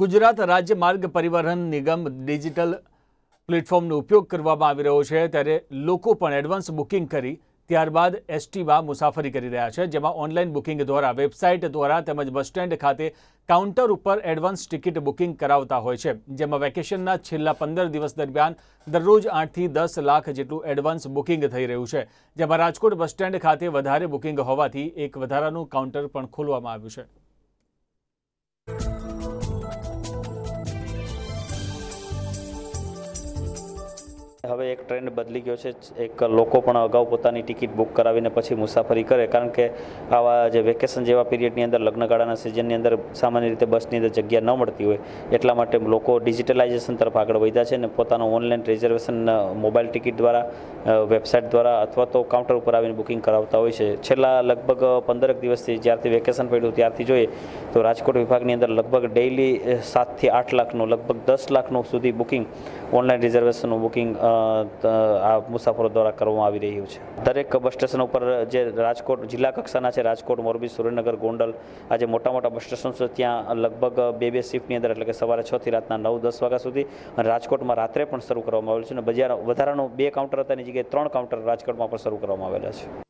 ગુજરાત રાજ્ય માર્ગ પરિવહન નિગમ ડિજિટલ પ્લેટફોર્મનો ઉપયોગ કરવામાં આવી રહ્યો છે ત્યારે લોકો પણ એડવાન્સ બુકિંગ કરી ત્યારબાદ એસટીમાં મુસાફરી કરી રહ્યા છે જેમાં ઓનલાઈન બુકિંગ દ્વારા વેબસાઇટ દ્વારા તેમજ બસ સ્ટેન્ડ ખાતે કાઉન્ટર ઉપર એડવાન્સ ટિકિટ બુકિંગ કરાવતા હોય છે જેમાં વેકેશનના છેલ્લા પંદર દિવસ દરમિયાન દરરોજ આઠથી દસ લાખ જેટલું એડવાન્સ બુકિંગ થઈ રહ્યું છે જેમાં રાજકોટ બસ સ્ટેન્ડ ખાતે વધારે બુકિંગ હોવાથી એક વધારાનું કાઉન્ટર પણ ખોલવામાં આવ્યું છે હવે એક ટ્રેન્ડ બદલી ગયો છે એક લોકો પણ અગાઉ પોતાની ટિકિટ બુક કરાવીને પછી મુસાફરી કરે કારણ કે આવા જે વેકેશન જેવા પિરિયડની અંદર લગ્નગાળાના સિઝનની અંદર સામાન્ય રીતે બસની અંદર જગ્યા ન મળતી હોય એટલા માટે લોકો ડિજિટલાઇઝેશન તરફ આગળ વધ્યા છે અને પોતાનું ઓનલાઈન રિઝર્વેશન મોબાઈલ ટિકિટ દ્વારા વેબસાઇટ દ્વારા અથવા તો કાઉન્ટર ઉપર આવીને બુકિંગ કરાવતા હોય છે છેલ્લા લગભગ પંદરક દિવસથી જ્યારથી વેકેશન પડ્યું ત્યારથી જોઈએ તો રાજકોટ વિભાગની અંદર લગભગ ડેઇલી સાતથી આઠ લાખનું લગભગ દસ લાખનું સુધી બુકિંગ ઓનલાઈન રિઝર્વેશનનું બુકિંગ આ મુસાફરો દ્વારા કરવામાં આવી રહ્યું છે દરેક બસ સ્ટેશન ઉપર જે રાજકોટ જિલ્લા કક્ષાના છે રાજકોટ મોરબી સુરેન્દ્રનગર ગોંડલ આ જે મોટા મોટા બસ સ્ટેશન છે ત્યાં લગભગ બે બે શિફ્ટની અંદર એટલે કે સવારે છથી રાતના નવ દસ વાગ્યા સુધી અને રાજકોટમાં રાત્રે પણ શરૂ કરવામાં આવેલ છે અને બજાર વધારાનો બે કાઉન્ટર હતા એની જગ્યાએ ત્રણ કાઉન્ટર રાજકોટમાં પણ શરૂ કરવામાં આવેલા છે